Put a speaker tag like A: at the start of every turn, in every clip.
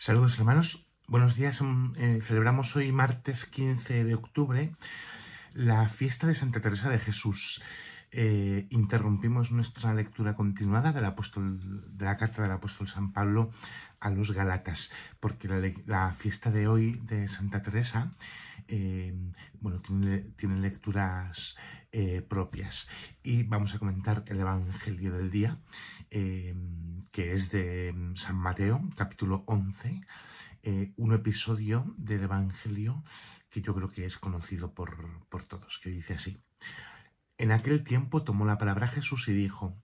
A: Saludos hermanos, buenos días. Mm, eh, celebramos hoy martes 15 de octubre la fiesta de Santa Teresa de Jesús. Eh, interrumpimos nuestra lectura continuada de la carta del apóstol San Pablo a los Galatas, porque la fiesta de hoy de Santa Teresa Em, bueno, tienen lecturas eh, propias. Y vamos a comentar el Evangelio del Día, em, que es de em, San Mateo, capítulo 11, eh, un episodio del Evangelio que yo creo que es conocido por, por todos, que dice así. En aquel tiempo tomó la palabra Jesús y dijo,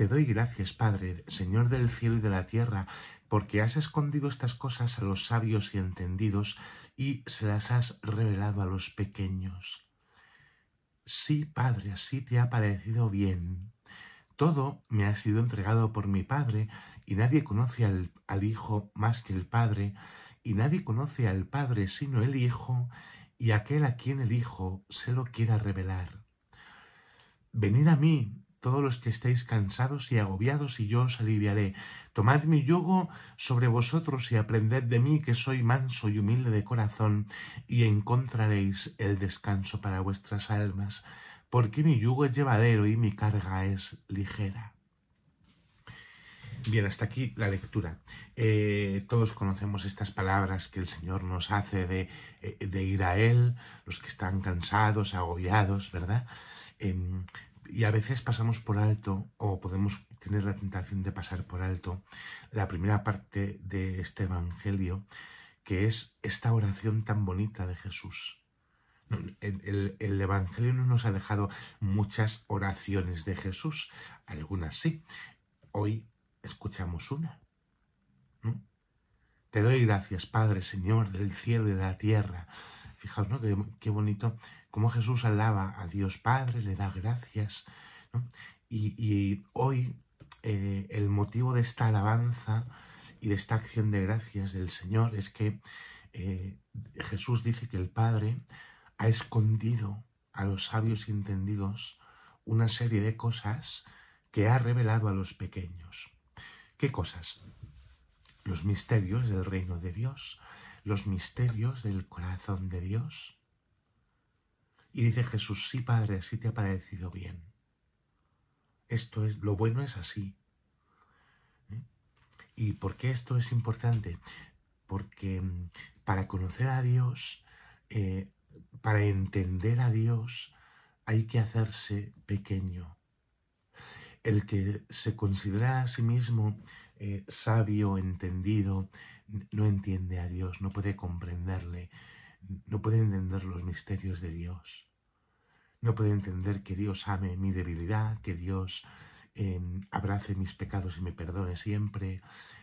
A: te doy gracias, Padre, Señor del cielo y de la tierra, porque has escondido estas cosas a los sabios y entendidos y se las has revelado a los pequeños. Sí, Padre, así te ha parecido bien. Todo me ha sido entregado por mi Padre, y nadie conoce al, Hijo más que el Padre, y nadie conoce al Padre sino el Hijo, y aquel a quien el Hijo se lo quiera revelar. Venid a mí, todos los que estéis cansados y agobiados, y yo os aliviaré. Tomad mi yugo sobre vosotros y aprended de mí, que soy manso y humilde de corazón, y encontraréis el descanso para vuestras almas, porque mi yugo es llevadero y mi carga es ligera. Bien, hasta aquí la lectura. Eh, todos conocemos estas palabras que el Señor nos hace de, eh, ir a Él, los que están cansados, agobiados, ¿verdad? Em, y a veces pasamos por alto o podemos tener la tentación de pasar por alto la primera parte de este Evangelio, que es esta oración tan bonita de Jesús. El, el, Evangelio no nos ha dejado muchas oraciones de Jesús, algunas sí. Hoy escuchamos una. Te doy gracias, Padre, Señor del cielo y de la tierra Fijaos, ¿no? Qué, bonito cómo Jesús alaba a Dios Padre, le da gracias, y, hoy eh, el motivo de esta alabanza y de esta acción de gracias del Señor es que eh, Jesús dice que el Padre ha escondido a los sabios y entendidos una serie de cosas que ha revelado a los pequeños. ¿Qué cosas? Los misterios del reino de Dios, los misterios del corazón de Dios? Y dice Jesús, sí Padre, así te ha parecido bien. Esto es, lo bueno es así. ¿Eh? ¿Y por qué esto es importante? Porque mm, para conocer a Dios, eh, para entender a Dios, hay que hacerse pequeño. El que se considera a sí mismo eh, sabio, entendido, no entiende a Dios, no puede comprenderle, no puede entender los misterios de Dios, no puede entender que Dios ame mi debilidad, que Dios em, abrace mis pecados y me perdone siempre,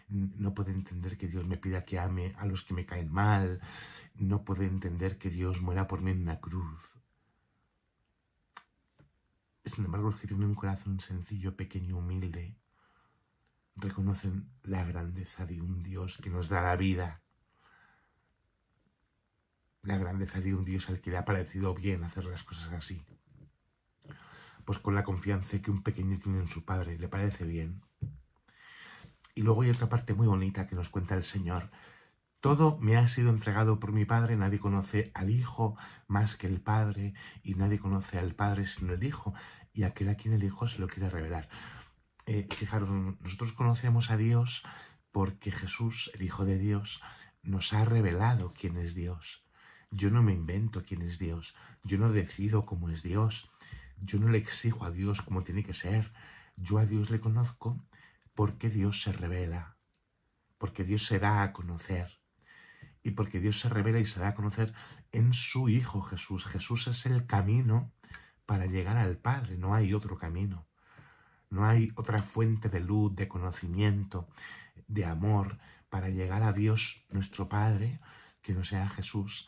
A: no puede entender que Dios me pida que ame a los que me caen mal, no puede entender que Dios muera por mí en una cruz. Sin embargo, los que tienen un corazón sencillo, pequeño, humilde, reconocen la grandeza de un Dios que nos da la vida, la grandeza de un Dios al que le ha parecido bien hacer las cosas así. Pues con la confianza que un pequeño tiene en su padre, le parece bien. Y luego hay otra parte muy bonita que nos cuenta el Señor. Todo me ha sido entregado por mi Padre, nadie conoce al Hijo más que el Padre, y nadie conoce al Padre sino el Hijo, y aquel a quien el Hijo se lo quiere revelar. Eh, fijaros, nosotros conocemos a Dios porque Jesús, el Hijo de Dios, nos ha revelado quién es Dios. Yo no me invento quién es Dios, yo no decido cómo es Dios, yo no le exijo a Dios cómo tiene que ser, yo a Dios le conozco porque Dios se revela, porque Dios se da a conocer y porque Dios se revela y se da a conocer en su Hijo Jesús. Jesús es el camino para llegar al Padre, no hay otro camino. No hay otra fuente de luz, de conocimiento, de amor para llegar a Dios nuestro Padre que no sea Jesús.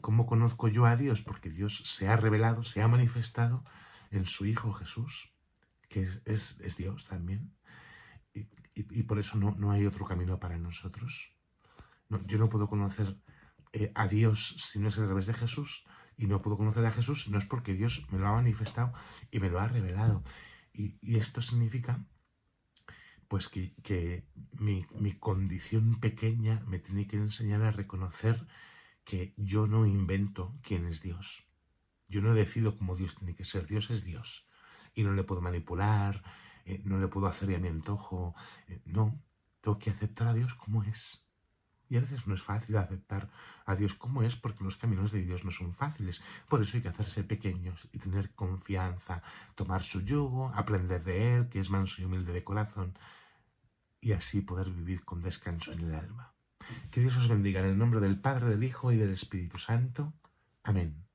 A: ¿Cómo conozco yo a Dios? Porque Dios se ha revelado, se ha manifestado en su Hijo Jesús, que es, Dios también. Y, por eso no, hay otro camino para nosotros. yo no puedo conocer eh, a Dios si no es a través de Jesús, y no puedo conocer a Jesús si no es porque Dios me lo ha manifestado y me lo ha revelado. Y, esto significa pues que, mi, condición pequeña me tiene que enseñar a reconocer que yo no invento quién es Dios. Yo no decido cómo Dios tiene que ser. Dios es Dios. Y no le puedo manipular, eh, no le puedo hacer a mi antojo. Eh, no, tengo que aceptar a Dios como es. Y a veces no es fácil aceptar a Dios como es porque los caminos de Dios no son fáciles. Por eso hay que hacerse pequeños y tener confianza, tomar su yugo, aprender de Él, que es manso y humilde de corazón, y así poder vivir con descanso en el alma. Que Dios os bendiga en el nombre del Padre, del Hijo y del Espíritu Santo. Amén.